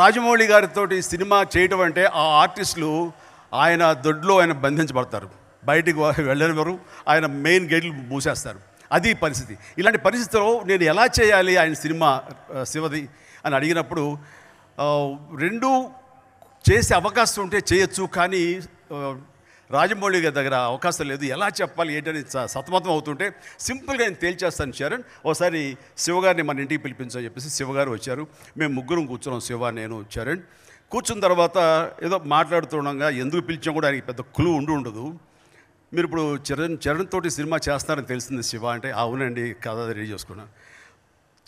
రాజమౌళి గారితో సినిమా చేయటం అంటే ఆ ఆర్టిస్టులు ఆయన దొడ్లో ఆయన బంధించబడతారు బయటికి వారు ఆయన మెయిన్ గేట్లు మూసేస్తారు అది పరిస్థితి ఇలాంటి పరిస్థితిలో నేను ఎలా చేయాలి ఆయన సినిమా శివది అని అడిగినప్పుడు రెండు చేసే అవకాశం ఉంటే చేయొచ్చు కానీ రాజమౌళి గారి దగ్గర అవకాశం లేదు ఎలా చెప్పాలి ఏంటని సతమతం అవుతుంటే సింపుల్గా నేను తేల్చేస్తాను చరణ్ ఒకసారి శివగారిని మన ఇంటికి పిలిపించని చెప్పేసి శివగారు వచ్చారు మేము ముగ్గురం కూర్చున్నాం శివ నేను చరణ్ కూర్చున్న తర్వాత ఏదో మాట్లాడుతుండగా ఎందుకు పిలిచాం కూడా ఆయనకి పెద్ద క్లూ ఉండి ఉండదు మీరు ఇప్పుడు చరణ్ చరణ్ తోటి సినిమా చేస్తారని తెలిసింది శివ అంటే అవునండి కథ రెడీ చేసుకున్నాను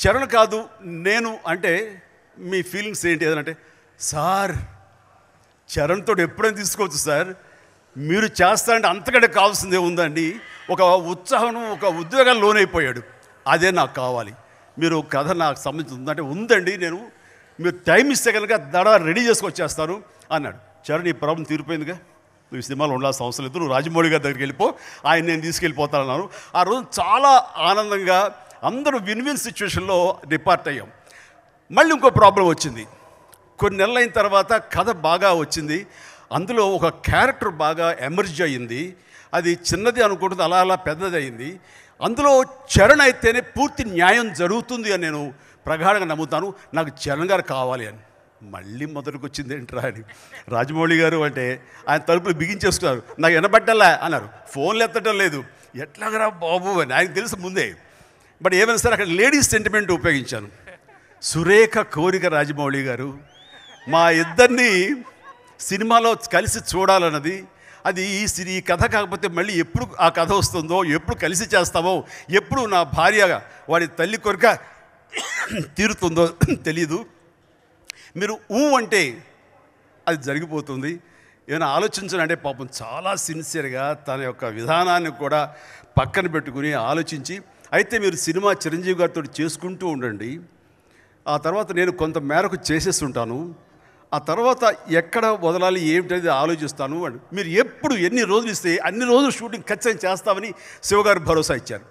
చరణ్ కాదు నేను అంటే మీ ఫీలింగ్స్ ఏంటి ఏదంటే సార్ చరణ్తో ఎప్పుడైనా తీసుకోవచ్చు సార్ మీరు చేస్తారంటే అంతకంటే కావాల్సిందే ఉందండి ఒక ఉత్సాహం ఒక ఉద్వేగం లోనైపోయాడు అదే నాకు కావాలి మీరు కథ నాకు సంబంధించి ఉందంటే ఉందండి నేను మీరు టైం ఇస్తే కనుక దడ రెడీ చేసుకొచ్చేస్తాను అన్నాడు చరణ్ నీ ప్రాబ్లం తీరిపోయిందిగా నువ్వు సినిమాలో ఉండాల్సిన అవసరం లేదు నువ్వు రాజమౌళి గారి దగ్గరికి వెళ్ళిపో ఆయన నేను తీసుకెళ్ళిపోతానన్నాను ఆ రోజు చాలా ఆనందంగా అందరూ విన్ విన్ సిచ్యువేషన్లో డిపార్ట్ అయ్యాం మళ్ళీ ఇంకో ప్రాబ్లం వచ్చింది కొన్ని నెలలైన తర్వాత కథ బాగా వచ్చింది అందులో ఒక క్యారెక్టర్ బాగా ఎమర్జ్ అయింది అది చిన్నది అనుకుంటుంది అలా అలా పెద్దది అయింది అందులో చరణ్ అయితేనే పూర్తి న్యాయం జరుగుతుంది అని నేను ప్రగాఢంగా నమ్ముతాను నాకు చరణ్ గారు కావాలి అని మళ్ళీ మొదటికి వచ్చింది ఏంట్రా అని రాజమౌళి గారు అంటే ఆయన తలుపులు బిగించేసుకున్నారు నాకు వినబట్టల్లా అన్నారు ఫోన్లు ఎత్తడం లేదు ఎట్లాగరా బాబు అని ఆయనకు తెలుసు ముందే బట్ ఏమైనా సరే అక్కడ లేడీస్ సెంటిమెంట్ ఉపయోగించాను సురేఖ కోరిక రాజమౌళి గారు మా ఇద్దరిని సినిమాలో కలిసి చూడాలన్నది అది ఈ సిరి ఈ కథ కాకపోతే మళ్ళీ ఎప్పుడు ఆ కథ వస్తుందో ఎప్పుడు కలిసి చేస్తామో ఎప్పుడు నా భార్య వాడి తల్లి కొరక తీరుతుందో తెలీదు మీరు ఊ అంటే అది జరిగిపోతుంది ఏమైనా ఆలోచించాలంటే పాపం చాలా సిన్సియర్గా తన యొక్క విధానాన్ని కూడా పక్కన పెట్టుకుని ఆలోచించి అయితే మీరు సినిమా చిరంజీవి గారితో చేసుకుంటూ ఉండండి ఆ తర్వాత నేను కొంత మేరకు చేసేస్తుంటాను ఆ తర్వాత ఎక్కడ వదలాలి ఏమిటనేది ఆలోచిస్తాను అని మీరు ఎప్పుడు ఎన్ని రోజులు ఇస్తే అన్ని రోజులు షూటింగ్ ఖచ్చితంగా చేస్తామని శివగారు భరోసా ఇచ్చారు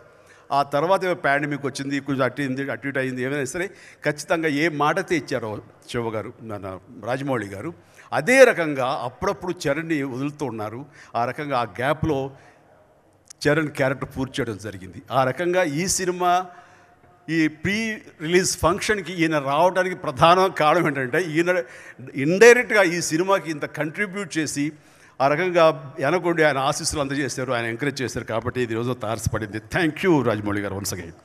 ఆ తర్వాత ఏమో పాండమిక్ వచ్చింది కొంచెం అటు అయింది అటు ఇటు అయింది ఏమైనా సరే ఖచ్చితంగా ఏ మాటతే ఇచ్చారో శివగారు నా రాజమౌళి గారు అదే రకంగా అప్పుడప్పుడు చరణ్ని వదులుతూ ఉన్నారు ఆ రకంగా ఆ గ్యాప్లో చరణ్ క్యారెక్టర్ పూర్తి చేయడం జరిగింది ఆ రకంగా ఈ సినిమా ఈ ప్రీ రిలీజ్ ఫంక్షన్కి ఈయన రావడానికి ప్రధాన కారణం ఏంటంటే ఈయన ఇండైరెక్ట్గా ఈ సినిమాకి ఇంత కంట్రిబ్యూట్ చేసి ఆ రకంగా వెనకొండి ఆయన ఆశీస్సులు అందజేశారు ఆయన ఎంకరేజ్ చేశారు కాబట్టి ఇది రోజు తారసపడింది థ్యాంక్ యూ రాజమౌళి గారు వన్స్ అగైన్